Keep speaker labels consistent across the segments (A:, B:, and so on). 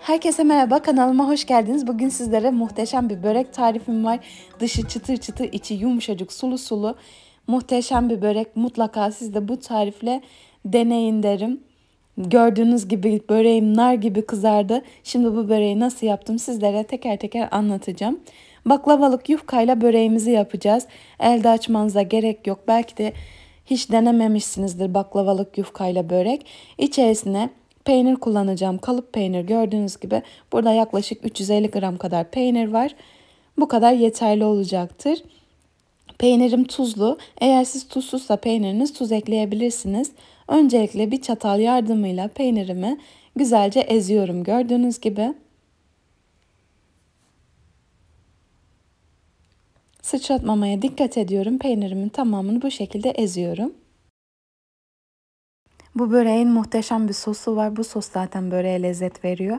A: Herkese merhaba kanalıma hoş geldiniz. Bugün sizlere muhteşem bir börek tarifim var. Dışı çıtır çıtır içi yumuşacık sulu sulu muhteşem bir börek. Mutlaka siz de bu tarifle deneyin derim. Gördüğünüz gibi böreğim nar gibi kızardı. Şimdi bu böreği nasıl yaptım sizlere teker teker anlatacağım. Baklavalık yufkayla böreğimizi yapacağız. Elde açmanıza gerek yok. Belki de hiç denememişsinizdir baklavalık yufkayla börek. İçerisine peynir kullanacağım. Kalıp peynir gördüğünüz gibi burada yaklaşık 350 gram kadar peynir var. Bu kadar yeterli olacaktır. Peynirim tuzlu. Eğer siz tuzsuzsa peyniriniz tuz ekleyebilirsiniz. Öncelikle bir çatal yardımıyla peynirimi güzelce eziyorum gördüğünüz gibi. Sıçratmamaya dikkat ediyorum. Peynirimin tamamını bu şekilde eziyorum. Bu böreğin muhteşem bir sosu var. Bu sos zaten böreğe lezzet veriyor.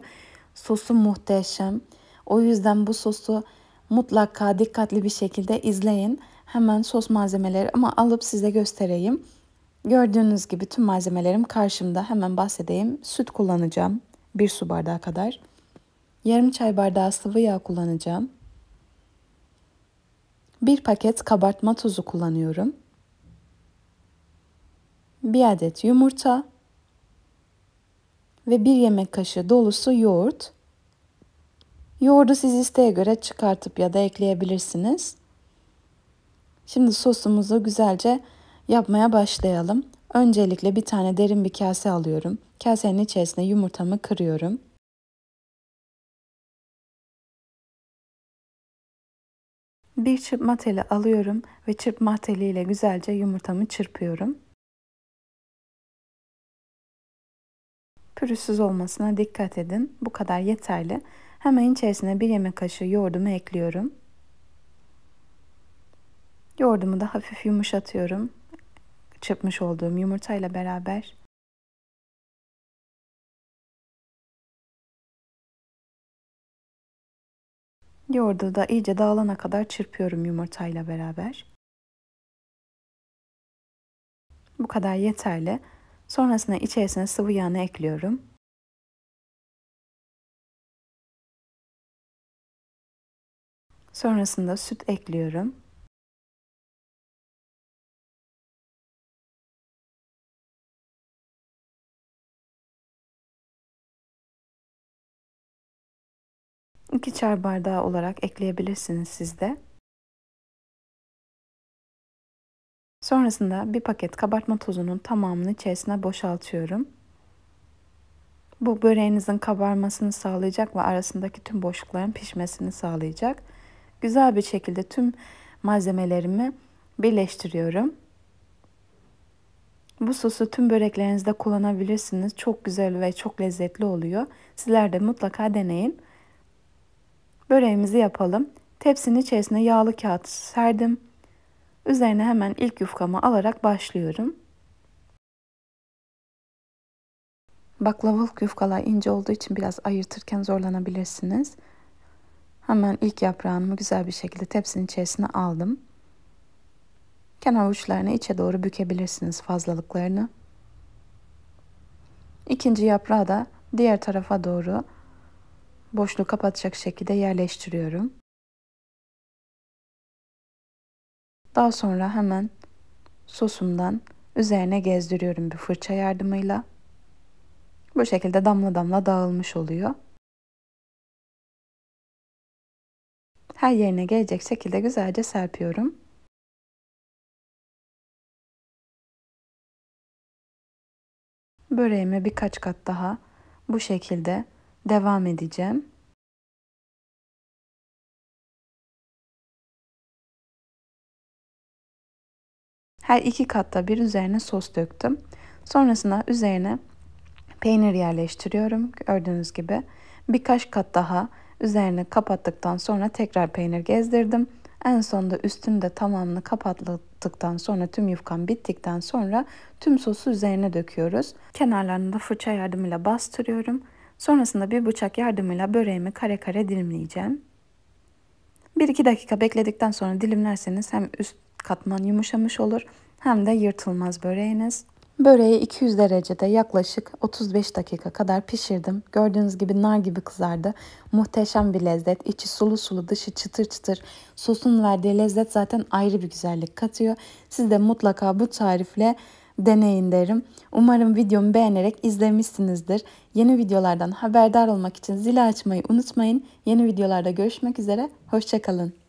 A: Sosu muhteşem. O yüzden bu sosu mutlaka dikkatli bir şekilde izleyin. Hemen sos malzemeleri ama alıp size göstereyim. Gördüğünüz gibi tüm malzemelerim karşımda. Hemen bahsedeyim. Süt kullanacağım. bir su bardağı kadar. Yarım çay bardağı sıvı yağ kullanacağım. Bir paket kabartma tozu kullanıyorum. 1 adet yumurta ve 1 yemek kaşığı dolusu yoğurt. Yoğurdu siz isteğe göre çıkartıp ya da ekleyebilirsiniz. Şimdi sosumuzu güzelce yapmaya başlayalım. Öncelikle bir tane derin bir kase alıyorum.
B: Kasenin içerisine yumurtamı kırıyorum. Bir çırpma teli alıyorum ve çırpma teliyle güzelce yumurtamı çırpıyorum.
A: pürüzsüz olmasına dikkat edin. Bu kadar yeterli. Hemen içerisine bir yemek kaşığı yoğurdumu ekliyorum. Yoğurdumu da hafif
B: yumuşatıyorum. Çırpmış olduğum yumurtayla beraber. Yoğurdu da iyice dağılana kadar çırpıyorum yumurtayla beraber. Bu kadar yeterli. Sonrasında içerisine sıvı yağını ekliyorum. Sonrasında süt ekliyorum. İki çay bardağı olarak ekleyebilirsiniz sizde.
A: Sonrasında bir paket kabartma tozunun tamamını içerisine boşaltıyorum. Bu böreğinizin kabarmasını sağlayacak ve arasındaki tüm boşlukların pişmesini sağlayacak. Güzel bir şekilde tüm malzemelerimi birleştiriyorum. Bu sosu tüm böreklerinizde kullanabilirsiniz. Çok güzel ve çok lezzetli oluyor. Sizler de mutlaka deneyin. Böreğimizi yapalım. Tepsinin içerisine yağlı kağıt serdim. Üzerine hemen ilk yufkamı alarak başlıyorum. Baklavalık yufkalar ince olduğu için biraz ayırtırken zorlanabilirsiniz. Hemen ilk yaprağımı güzel bir şekilde tepsinin içerisine aldım. Kenar uçlarını içe doğru bükebilirsiniz fazlalıklarını. İkinci yaprağı da diğer tarafa doğru boşluğu kapatacak şekilde yerleştiriyorum. Daha sonra hemen sosumdan üzerine gezdiriyorum bir fırça yardımıyla.
B: Bu şekilde damla damla dağılmış oluyor. Her yerine gelecek şekilde güzelce serpiyorum. Böreğime birkaç kat daha bu şekilde devam edeceğim. Her iki katta bir üzerine sos döktüm. Sonrasında üzerine
A: peynir yerleştiriyorum gördüğünüz gibi. Birkaç kat daha üzerine kapattıktan sonra tekrar peynir gezdirdim. En sonunda üstünü de tamamını kapattıktan sonra tüm yufkan bittikten sonra tüm sosu üzerine döküyoruz. Kenarlarını da fırça yardımıyla bastırıyorum. Sonrasında bir bıçak yardımıyla böreğimi kare kare dilimleyeceğim. 1-2 dakika bekledikten sonra dilimlerseniz hem üst katman yumuşamış olur hem de yırtılmaz böreğiniz. Böreği 200 derecede yaklaşık 35 dakika kadar pişirdim. Gördüğünüz gibi nar gibi kızardı. Muhteşem bir lezzet. İçi sulu sulu dışı çıtır çıtır. Sosun verdiği lezzet zaten ayrı bir güzellik katıyor. Siz de mutlaka bu tarifle deneyin derim. Umarım videomu beğenerek izlemişsinizdir. Yeni videolardan haberdar olmak için zili açmayı unutmayın. Yeni videolarda görüşmek üzere. Hoşçakalın.